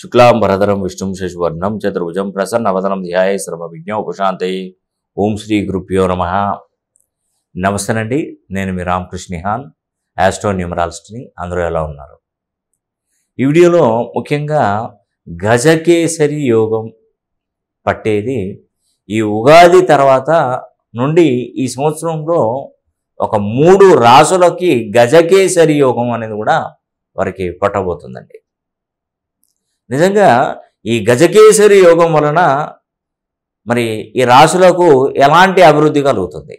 శుక్లాంబరధరం విష్ణు శశివర్ణం చతుర్భుజం ప్రసన్న వదనం ధ్యాయ సర్వ విజ్ఞ ఉపశాంతి ఓం శ్రీ గురుభ్యో నమ నమస్తేనండి నేను మీ హాన్ యాస్ట్రో న్యూమరాలజిస్ట్ని అందరూ ఎలా ఉన్నారు ఈ వీడియోలో ముఖ్యంగా గజకేసరి యోగం పట్టేది ఈ ఉగాది తర్వాత నుండి ఈ సంవత్సరంలో ఒక మూడు రాసులకి గజకేసరి యోగం అనేది కూడా వారికి పట్టబోతుందండి నిజంగా ఈ గజకేశ్వరి యోగం వలన మరి ఈ రాశులకు ఎలాంటి అభివృద్ధి కలుగుతుంది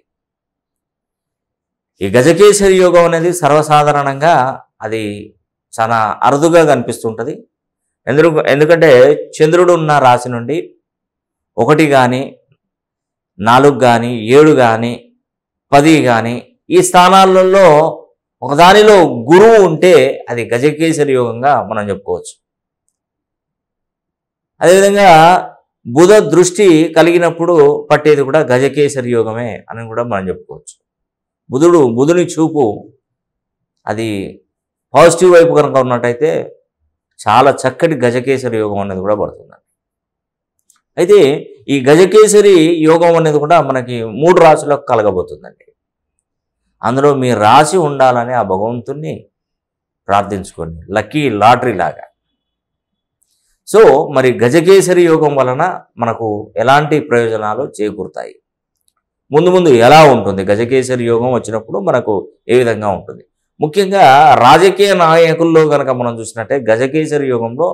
ఈ గజకేశ్వరి యోగం అనేది సర్వసాధారణంగా అది చాలా అరుదుగా కనిపిస్తుంటుంది ఎందు ఎందుకంటే చంద్రుడు ఉన్న రాశి నుండి ఒకటి కానీ నాలుగు కానీ ఏడు కానీ పది కానీ ఈ స్థానాలలో ఒకదానిలో గురువు ఉంటే అది గజకేశ్వరి యోగంగా మనం చెప్పుకోవచ్చు అదేవిధంగా బుధ దృష్టి కలిగినప్పుడు పట్టేది కూడా గజకేసరి యోగమే అని కూడా మనం చెప్పుకోవచ్చు బుధుడు బుధుని చూపు అది పాజిటివ్ వైపు కనుక ఉన్నట్టయితే చాలా చక్కటి గజకేసరి యోగం అనేది కూడా పడుతుంది అయితే ఈ గజకేసరి యోగం అనేది కూడా మనకి మూడు రాశులకు కలగబోతుందండి అందులో మీ రాశి ఉండాలని ఆ భగవంతుణ్ణి ప్రార్థించుకోండి లక్కీ లాటరీ లాగా సో మరి గజకేసరి యోగం వలన మనకు ఎలాంటి ప్రయోజనాలు చేకూరుతాయి ముందు ముందు ఎలా ఉంటుంది గజకేసరి యోగం వచ్చినప్పుడు మనకు ఏ విధంగా ఉంటుంది ముఖ్యంగా రాజకీయ నాయకుల్లో కనుక మనం చూసినట్టే గజకేసరి యోగంలో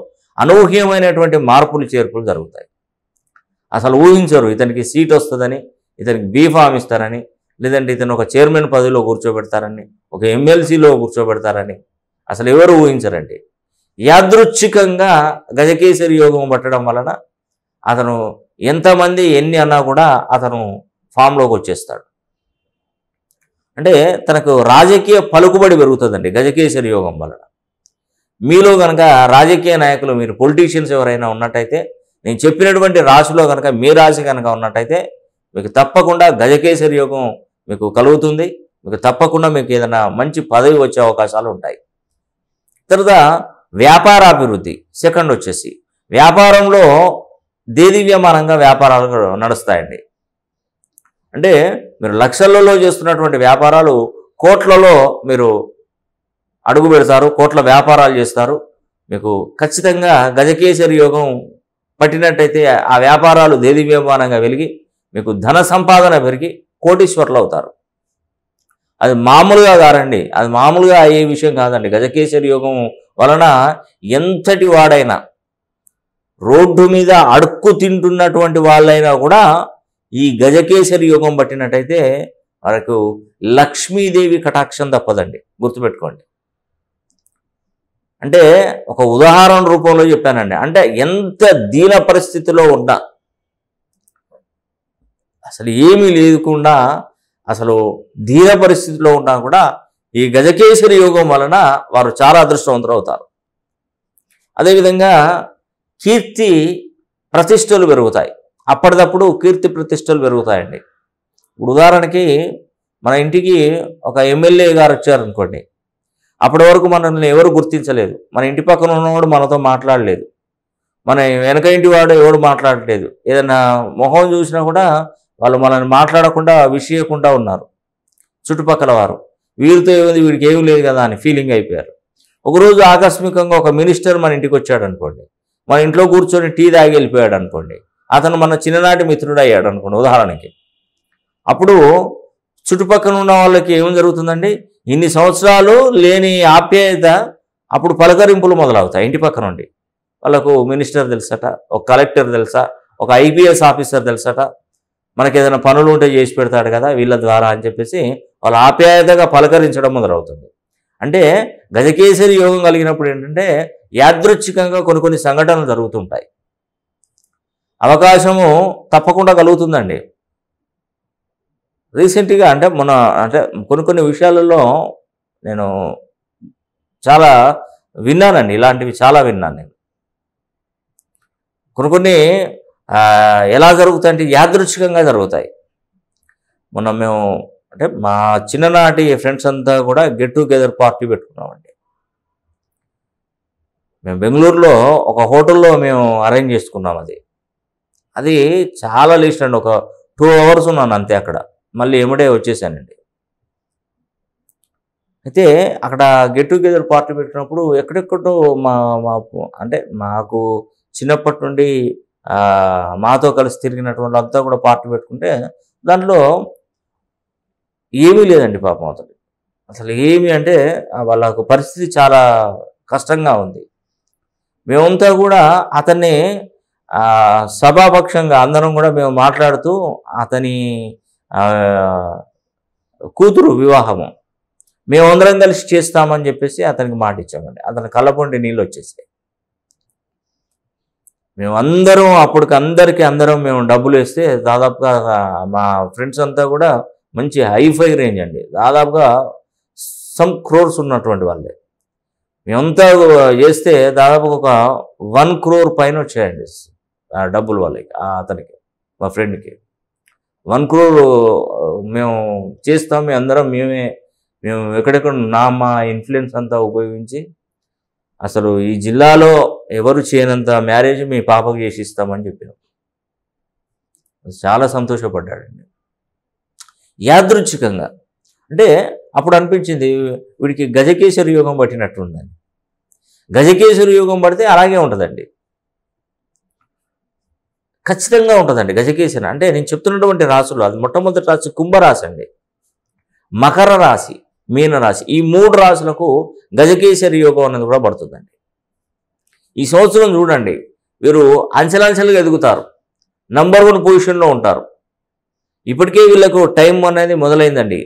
అనూహ్యమైనటువంటి మార్పులు చేర్పులు జరుగుతాయి అసలు ఊహించరు ఇతనికి సీట్ వస్తుందని ఇతనికి బీఫామ్ ఇస్తారని లేదంటే ఇతను ఒక చైర్మన్ పదవిలో కూర్చోబెడతారని ఒక ఎమ్మెల్సీలో కూర్చోబెడతారని అసలు ఎవరు ఊహించరండి యాదృచ్ఛికంగా గజకేసరి యోగం పట్టడం వలన అతను ఎంతమంది ఎన్ని అన్నా కూడా అతను ఫామ్లోకి వచ్చేస్తాడు అంటే తనకు రాజకీయ పలుకుబడి పెరుగుతుందండి గజకేసరి యోగం వలన మీలో కనుక రాజకీయ నాయకులు మీరు పొలిటీషియన్స్ ఎవరైనా ఉన్నట్టయితే నేను చెప్పినటువంటి రాశిలో కనుక మీ రాశి కనుక ఉన్నట్టయితే మీకు తప్పకుండా గజకేసరి యోగం మీకు కలుగుతుంది మీకు తప్పకుండా మీకు ఏదైనా మంచి పదవి వచ్చే అవకాశాలు ఉంటాయి తర్వాత వ్యాపారాభివృద్ధి సెకండ్ వచ్చేసి వ్యాపారంలో దేదివ్యమానంగా వ్యాపారాలు నడుస్తాయండి అంటే మీరు లక్షలలో చేస్తున్నటువంటి వ్యాపారాలు కోట్లలో మీరు అడుగు పెడతారు కోట్ల వ్యాపారాలు చేస్తారు మీకు ఖచ్చితంగా గజకేశ్వరి యోగం పట్టినట్టయితే ఆ వ్యాపారాలు దేదివ్యమానంగా వెలిగి మీకు ధన సంపాదన పెరిగి కోటీశ్వర్లు అవుతారు అది మామూలుగా కారండి అది మామూలుగా అయ్యే విషయం కాదండి గజకేశ్వరి యోగం వలన ఎంతటి వాడైనా రోడ్డు మీద అడుక్కు తింటున్నటువంటి వాళ్ళైనా కూడా ఈ గజకేసరి యోగం పట్టినట్టయితే మనకు లక్ష్మీదేవి కటాక్షం తప్పదండి గుర్తుపెట్టుకోండి అంటే ఒక ఉదాహరణ రూపంలో చెప్పానండి అంటే ఎంత దీన పరిస్థితిలో ఉన్నా అసలు ఏమీ లేకుండా అసలు దీన పరిస్థితిలో ఉన్నా కూడా ఈ గజకేశ్వరి యోగం వలన వారు చాలా అదృష్టవంతులు అవుతారు అదేవిధంగా కీర్తి ప్రతిష్టలు పెరుగుతాయి అప్పటిదప్పుడు కీర్తి ప్రతిష్టలు పెరుగుతాయండి ఇప్పుడు ఉదాహరణకి మన ఇంటికి ఒక ఎమ్మెల్యే గారు వచ్చారనుకోండి అప్పటి వరకు మనల్ని ఎవరు గుర్తించలేదు మన ఇంటి పక్కన ఉన్నవాడు మనతో మాట్లాడలేదు మన వెనక ఇంటి వాడు ఎవడు మాట్లాడలేదు ఏదైనా మొహం చూసినా కూడా వాళ్ళు మనల్ని మాట్లాడకుండా విషయకుండా ఉన్నారు చుట్టుపక్కల వారు వీరితో ఏముంది వీడికి ఏమి లేదు కదా అని ఫీలింగ్ అయిపోయారు ఒకరోజు ఆకస్మికంగా ఒక మినిస్టర్ మన ఇంటికి వచ్చాడు అనుకోండి మన ఇంట్లో కూర్చొని టీ తాగి వెళ్ళిపోయాడు అనుకోండి అతను మన చిన్ననాటి మిత్రుడు అయ్యాడు అనుకోండి ఉదాహరణకి అప్పుడు చుట్టుపక్కల ఉన్న వాళ్ళకి ఏం జరుగుతుందండి ఇన్ని సంవత్సరాలు లేని ఆప్యాయత అప్పుడు పలకరింపులు మొదలవుతాయి ఇంటి పక్క నుండి వాళ్ళకు మినిస్టర్ తెలుసట ఒక కలెక్టర్ తెలుసా ఒక ఐపీఎస్ ఆఫీసర్ తెలుసట మనకి ఏదైనా పనులు ఉంటే చేసి పెడతాడు కదా వీళ్ళ ద్వారా అని చెప్పేసి వాళ్ళు ఆప్యాయతగా పలకరించడం మొదలవుతుంది అంటే గజకేసరి యోగం కలిగినప్పుడు ఏంటంటే యాదృచ్ఛికంగా కొన్ని కొన్ని సంఘటనలు జరుగుతుంటాయి అవకాశము తప్పకుండా కలుగుతుందండి రీసెంట్గా అంటే మన అంటే కొన్ని కొన్ని విషయాలలో నేను చాలా విన్నానండి ఇలాంటివి చాలా విన్నాను నేను కొన్ని కొన్ని ఎలా జరుగుతాయంటే యాదృచ్ఛికంగా జరుగుతాయి మొన్న మేము అంటే మా చిన్ననాటి ఫ్రెండ్స్ అంతా కూడా గెట్ టుగెదర్ పార్టీ పెట్టుకున్నామండి మేము బెంగళూరులో ఒక హోటల్లో మేము అరేంజ్ చేసుకున్నాం అది అది చాలా లీస్ట్ అండి ఒక టూ అవర్స్ ఉన్నాను అంతే అక్కడ మళ్ళీ ఏమిడే వచ్చేసానండి అయితే అక్కడ గెట్ టుగెదర్ పార్టీ పెట్టినప్పుడు ఎక్కడెక్కడో మా మా అంటే మాకు చిన్నప్పటి నుండి మాతో కలిసి తిరిగినటువంటి అంతా కూడా పార్టీ పెట్టుకుంటే దాంట్లో ఏమీ లేదండి పాపం అతడు అసలు ఏమి అంటే వాళ్ళకు పరిస్థితి చాలా కష్టంగా ఉంది మేమంతా కూడా అతన్ని సభాపక్షంగా అందరం కూడా మేము మాట్లాడుతూ అతని కూతురు వివాహము మేమందరం కలిసి చేస్తామని చెప్పేసి అతనికి మాట ఇచ్చామండి అతని కళ్ళపొండి నీళ్ళు వచ్చేసాయి మేము అందరం అప్పటికి అందరికీ అందరం మేము డబ్బులు వేస్తే దాదాపుగా మా ఫ్రెండ్స్ అంతా కూడా మంచి హైఫై రేంజ్ అండి దాదాపుగా సమ్ క్రోర్స్ ఉన్నటువంటి వాళ్ళే మేమంతా చేస్తే దాదాపు ఒక వన్ క్రోర్ పైన వచ్చాయండి డబ్బులు వాళ్ళకి అతనికి మా ఫ్రెండ్కి వన్ క్రోర్ మేము చేస్తాం మేము అందరం మేమే మేము ఎక్కడెక్కడ నా మా ఇన్ఫ్లుయెన్స్ అంతా ఉపయోగించి అసలు ఈ జిల్లాలో ఎవరు చేయనంత మ్యారేజ్ మీ పాపకు చేసి ఇస్తామని చెప్పినాం చాలా సంతోషపడ్డాడండి యాదృచ్ఛికంగా అంటే అప్పుడు అనిపించింది వీడికి గజకేశ్వర యోగం పట్టినట్టుందని గజకేశ్వర యోగం పడితే అలాగే ఉంటుందండి ఖచ్చితంగా ఉంటుందండి గజకేశ్వర అంటే నేను చెప్తున్నటువంటి రాసులు అది మొట్టమొదటి రాశి కుంభరాశి అండి మకర రాశి మీనరాశి ఈ మూడు రాశులకు గజకేశ్వర యోగం అనేది కూడా పడుతుందండి ఈ సంవత్సరం చూడండి వీరు అంచెలంచెలుగా ఎదుగుతారు నంబర్ వన్ పొజిషన్లో ఉంటారు ఇప్పటికే వీళ్ళకు టైం అనేది మొదలైందండి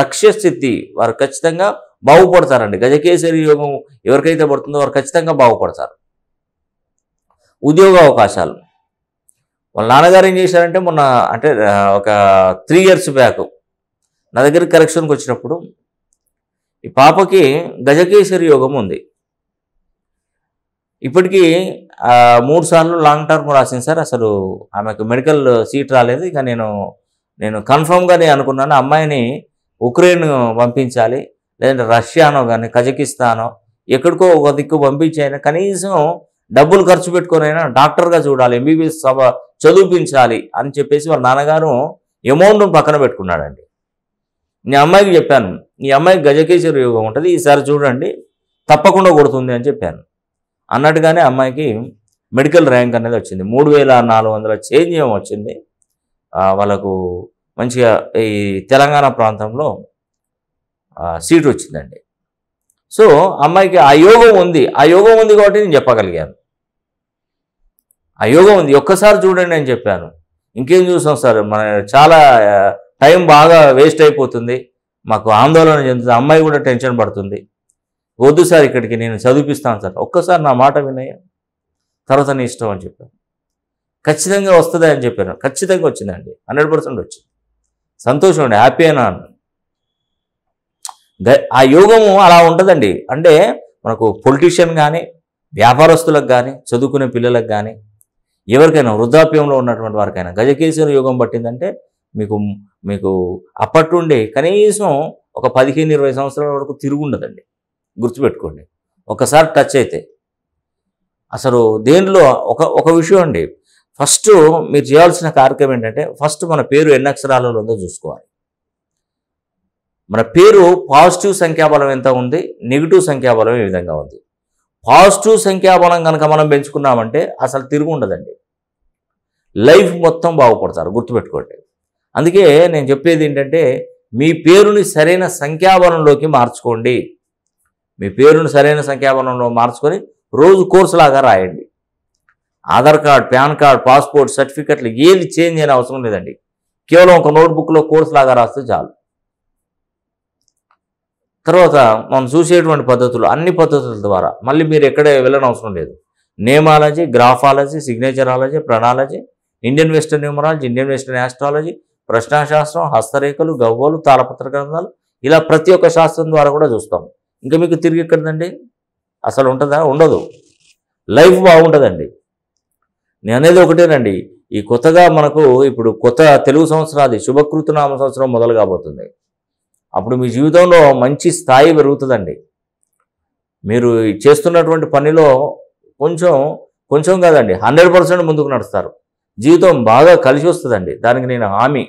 లక్ష్య స్థితి వారు ఖచ్చితంగా బాగుపడతారండి గజకేసరి యోగం ఎవరికైతే పడుతుందో వారు ఖచ్చితంగా బాగుపడతారు ఉద్యోగ అవకాశాలు వాళ్ళ నాన్నగారు ఏం చేశారంటే మొన్న అంటే ఒక త్రీ ఇయర్స్ బ్యాక్ నా దగ్గర కరెక్షన్కి వచ్చినప్పుడు ఈ పాపకి గజకేసరి యోగం ఉంది ఇప్పటికీ మూడు సార్లు లాంగ్ టర్మ్ రాసింది సార్ అసలు ఆమెకు మెడికల్ సీట్ రాలేదు ఇక నేను నేను కన్ఫర్మ్గానే అనుకున్నాను అమ్మాయిని ఉక్రెయిన్ పంపించాలి లేదంటే రష్యానో కానీ కజకిస్తానో ఎక్కడికో ఒక దిక్కు పంపించైనా కనీసం డబ్బులు ఖర్చు పెట్టుకునైనా డాక్టర్గా చూడాలి ఎంబీబీఎస్ సభ చదువుపించాలి అని చెప్పేసి వాళ్ళ నాన్నగారు అమౌంట్ పక్కన పెట్టుకున్నాడండి నీ అమ్మాయికి చెప్పాను ఈ అమ్మాయికి గజకేశ్వర యోగం ఉంటుంది ఈసారి చూడండి తప్పకుండా కొడుతుంది అని చెప్పాను అన్నట్టుగానే అమ్మాయికి మెడికల్ ర్యాంక్ అనేది వచ్చింది మూడు వేల నాలుగు వందల చేంజ్ ఏమో వచ్చింది వాళ్ళకు మంచిగా ఈ తెలంగాణ ప్రాంతంలో సీట్ వచ్చిందండి సో అమ్మాయికి ఆ యోగం ఉంది ఆ యోగం ఉంది కాబట్టి నేను చెప్పగలిగాను ఆ యోగం ఉంది ఒక్కసారి చూడండి అని చెప్పాను ఇంకేం చూసాం సార్ మన చాలా టైం బాగా వేస్ట్ అయిపోతుంది మాకు ఆందోళన చెందుతుంది అమ్మాయి కూడా టెన్షన్ పడుతుంది వద్దు సార్ ఇక్కడికి నేను చదివిపిస్తాను సార్ ఒక్కసారి నా మాట వినయ్యా తర్వాత నీ ఇష్టం అని చెప్పాను ఖచ్చితంగా వస్తుంది అని చెప్పారు ఖచ్చితంగా వచ్చిందండి హండ్రెడ్ పర్సెంట్ వచ్చింది సంతోషం అండి హ్యాపీ అయినా ఆ యోగము అలా ఉంటుందండి అంటే మనకు పొలిటీషియన్ కానీ వ్యాపారస్తులకు కానీ చదువుకునే పిల్లలకు కానీ ఎవరికైనా వృద్ధాప్యంలో ఉన్నటువంటి వారికైనా గజకేశ్వర యోగం పట్టిందంటే మీకు మీకు నుండి కనీసం ఒక పదిహేను ఇరవై సంవత్సరాల వరకు తిరుగుండదండి గుర్తుపెట్టుకోండి ఒకసారి టచ్ అయితే అసలు దేనిలో ఒక ఒక విషయం అండి ఫస్ట్ మీరు చేయాల్సిన కార్యక్రమం ఏంటంటే ఫస్ట్ మన పేరు ఎన్ని అక్షరాలలో ఉందో చూసుకోవాలి మన పేరు పాజిటివ్ సంఖ్యాబలం ఎంత ఉంది నెగిటివ్ సంఖ్యాబలం ఏ విధంగా ఉంది పాజిటివ్ సంఖ్యాబలం కనుక మనం పెంచుకున్నామంటే అసలు తిరుగు ఉండదండి లైఫ్ మొత్తం బాగుపడతారు గుర్తుపెట్టుకోండి అందుకే నేను చెప్పేది ఏంటంటే మీ పేరుని సరైన సంఖ్యాబలంలోకి మార్చుకోండి మీ పేరుని సరైన సంఖ్యాబలంలో మార్చుకొని రోజు కోర్సులాగా రాయండి Aadhaar card PAN card passport సర్టిఫికెట్లు ఏది చేంజ్ అయిన అవసరం లేదండి కేవలం ఒక నోట్బుక్లో కోర్సు లాగా రాస్తే చాలు తర్వాత మనం చూసేటువంటి పద్ధతులు అన్ని పద్ధతుల ద్వారా మళ్ళీ మీరు ఎక్కడే వెళ్ళని అవసరం లేదు నేమాలజీ గ్రాఫాలజీ సిగ్నేచరాలజీ ప్రణాలజీ Indian western numerology Indian western astrology ప్రశ్నాశాస్త్రం హస్తరేఖలు గవ్వలు తాళపత్ర గ్రంథాలు ఇలా ప్రతి ఒక్క శాస్త్రం ద్వారా కూడా చూస్తాం ఇంకా మీకు తిరిగి ఎక్కడదండి అసలు ఉంటుందా ఉండదు లైఫ్ బాగుంటుందండి నేను అనేది ఒకటేనండి ఈ కొత్తగా మనకు ఇప్పుడు కొత్త తెలుగు సంవత్సరాది శుభకృతనామ సంవత్సరం మొదలు కాబోతుంది అప్పుడు మీ జీవితంలో మంచి స్థాయి పెరుగుతుందండి మీరు చేస్తున్నటువంటి పనిలో కొంచెం కొంచెం కాదండి హండ్రెడ్ పర్సెంట్ ముందుకు నడుస్తారు జీవితం బాగా కలిసి వస్తుందండి దానికి నేను హామీ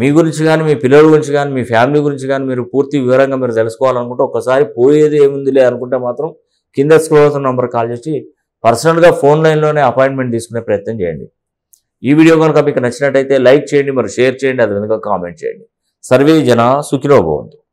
మీ గురించి కానీ మీ పిల్లల గురించి కానీ మీ ఫ్యామిలీ గురించి కానీ మీరు పూర్తి వివరంగా మీరు తెలుసుకోవాలనుకుంటే ఒకసారి పోయేది ఏముందిలే అనుకుంటే మాత్రం కింద స్క్రోల్ నంబర్ కాల్ చేసి పర్సనల్గా ఫోన్ లైన్లోనే అపాయింట్మెంట్ తీసుకునే ప్రయత్నం చేయండి ఈ వీడియో కనుక మీకు నచ్చినట్టయితే లైక్ చేయండి మరి షేర్ చేయండి విధంగా కామెంట్ చేయండి సర్వే జన సుఖిలో బాగుంది